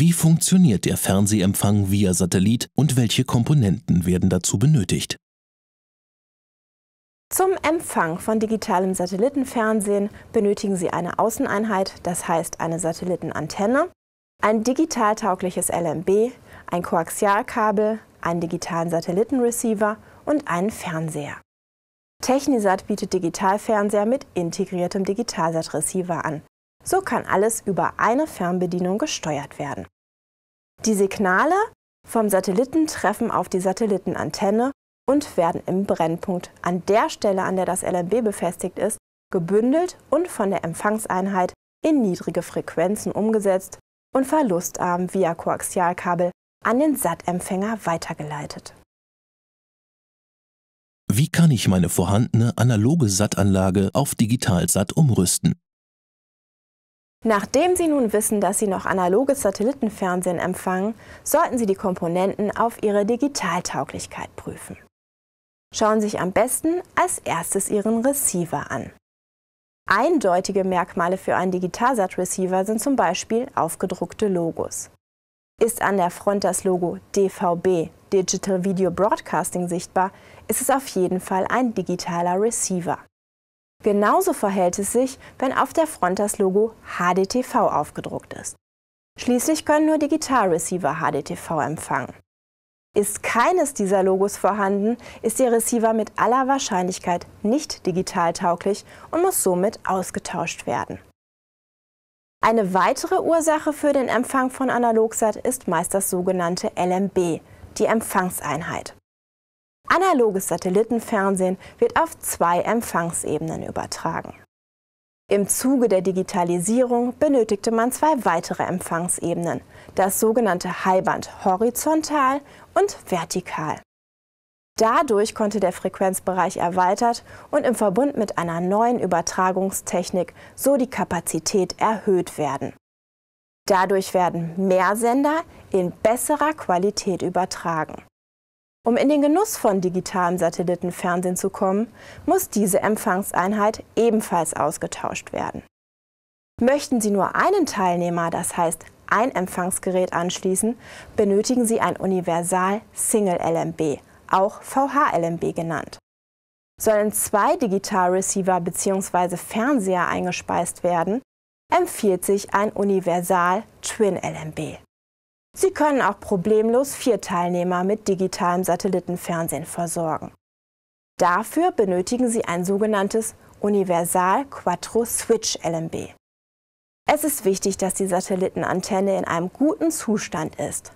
Wie funktioniert der Fernsehempfang via Satellit und welche Komponenten werden dazu benötigt? Zum Empfang von digitalem Satellitenfernsehen benötigen Sie eine Außeneinheit, das heißt eine Satellitenantenne, ein digitaltaugliches LMB, ein Koaxialkabel, einen digitalen Satellitenreceiver und einen Fernseher. Technisat bietet Digitalfernseher mit integriertem Digitalsat-Receiver an. So kann alles über eine Fernbedienung gesteuert werden. Die Signale vom Satelliten treffen auf die Satellitenantenne und werden im Brennpunkt an der Stelle, an der das LMB befestigt ist, gebündelt und von der Empfangseinheit in niedrige Frequenzen umgesetzt und verlustarm via Koaxialkabel an den SAT-Empfänger weitergeleitet. Wie kann ich meine vorhandene analoge SAT-Anlage auf Digital-SAT umrüsten? Nachdem Sie nun wissen, dass Sie noch analoges Satellitenfernsehen empfangen, sollten Sie die Komponenten auf ihre Digitaltauglichkeit prüfen. Schauen Sie sich am besten als erstes Ihren Receiver an. Eindeutige Merkmale für einen Digitalsat-Receiver sind zum Beispiel aufgedruckte Logos. Ist an der Front das Logo DVB, Digital Video Broadcasting, sichtbar, ist es auf jeden Fall ein digitaler Receiver. Genauso verhält es sich, wenn auf der Front das Logo HDTV aufgedruckt ist. Schließlich können nur Digitalreceiver HDTV empfangen. Ist keines dieser Logos vorhanden, ist der Receiver mit aller Wahrscheinlichkeit nicht digital tauglich und muss somit ausgetauscht werden. Eine weitere Ursache für den Empfang von Analogsat ist meist das sogenannte LMB, die Empfangseinheit. Analoges Satellitenfernsehen wird auf zwei Empfangsebenen übertragen. Im Zuge der Digitalisierung benötigte man zwei weitere Empfangsebenen, das sogenannte Highband horizontal und vertikal. Dadurch konnte der Frequenzbereich erweitert und im Verbund mit einer neuen Übertragungstechnik so die Kapazität erhöht werden. Dadurch werden mehr Sender in besserer Qualität übertragen. Um in den Genuss von digitalem Satellitenfernsehen zu kommen, muss diese Empfangseinheit ebenfalls ausgetauscht werden. Möchten Sie nur einen Teilnehmer, das heißt ein Empfangsgerät anschließen, benötigen Sie ein Universal Single LMB, auch VH-LMB genannt. Sollen zwei Digitalreceiver bzw. Fernseher eingespeist werden, empfiehlt sich ein Universal Twin LMB. Sie können auch problemlos vier Teilnehmer mit digitalem Satellitenfernsehen versorgen. Dafür benötigen Sie ein sogenanntes Universal Quattro Switch LMB. Es ist wichtig, dass die Satellitenantenne in einem guten Zustand ist.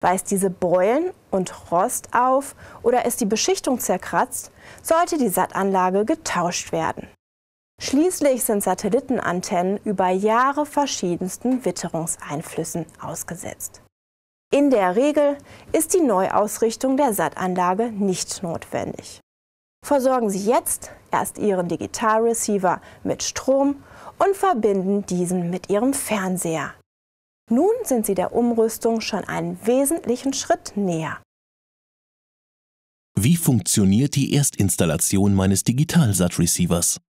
Weist diese Beulen und Rost auf oder ist die Beschichtung zerkratzt, sollte die Sattanlage getauscht werden. Schließlich sind Satellitenantennen über Jahre verschiedensten Witterungseinflüssen ausgesetzt. In der Regel ist die Neuausrichtung der SAT-Anlage nicht notwendig. Versorgen Sie jetzt erst Ihren Digitalreceiver mit Strom und verbinden diesen mit Ihrem Fernseher. Nun sind Sie der Umrüstung schon einen wesentlichen Schritt näher. Wie funktioniert die Erstinstallation meines digital sat receivers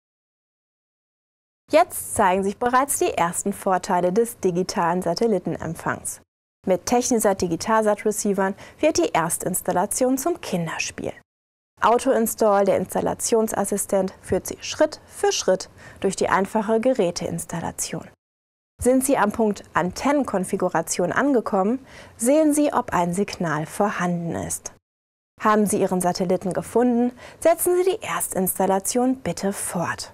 Jetzt zeigen sich bereits die ersten Vorteile des digitalen Satellitenempfangs. Mit Technisat Digitalsat-Receivern wird die Erstinstallation zum Kinderspiel. Auto-Install, der Installationsassistent, führt Sie Schritt für Schritt durch die einfache Geräteinstallation. Sind Sie am Punkt Antennenkonfiguration angekommen, sehen Sie, ob ein Signal vorhanden ist. Haben Sie Ihren Satelliten gefunden, setzen Sie die Erstinstallation bitte fort.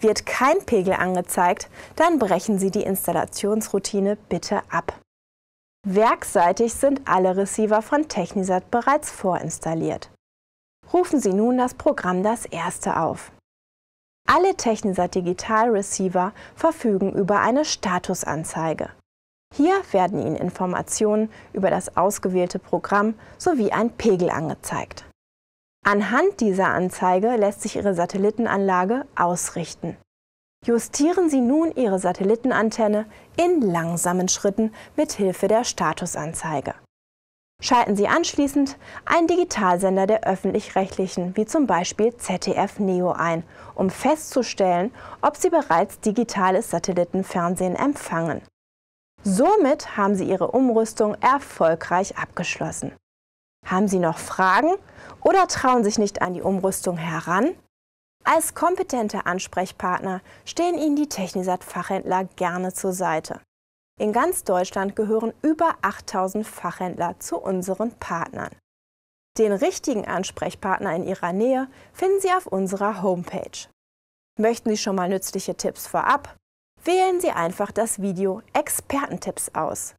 Wird kein Pegel angezeigt, dann brechen Sie die Installationsroutine bitte ab. Werkseitig sind alle Receiver von Technisat bereits vorinstalliert. Rufen Sie nun das Programm Das Erste auf. Alle Technisat Digital Receiver verfügen über eine Statusanzeige. Hier werden Ihnen Informationen über das ausgewählte Programm sowie ein Pegel angezeigt. Anhand dieser Anzeige lässt sich Ihre Satellitenanlage ausrichten. Justieren Sie nun Ihre Satellitenantenne in langsamen Schritten mit Hilfe der Statusanzeige. Schalten Sie anschließend einen Digitalsender der öffentlich-rechtlichen, wie zum Beispiel ZDF Neo ein, um festzustellen, ob Sie bereits digitales Satellitenfernsehen empfangen. Somit haben Sie Ihre Umrüstung erfolgreich abgeschlossen. Haben Sie noch Fragen oder trauen sich nicht an die Umrüstung heran? Als kompetente Ansprechpartner stehen Ihnen die Technisat-Fachhändler gerne zur Seite. In ganz Deutschland gehören über 8000 Fachhändler zu unseren Partnern. Den richtigen Ansprechpartner in Ihrer Nähe finden Sie auf unserer Homepage. Möchten Sie schon mal nützliche Tipps vorab? Wählen Sie einfach das Video Expertentipps aus.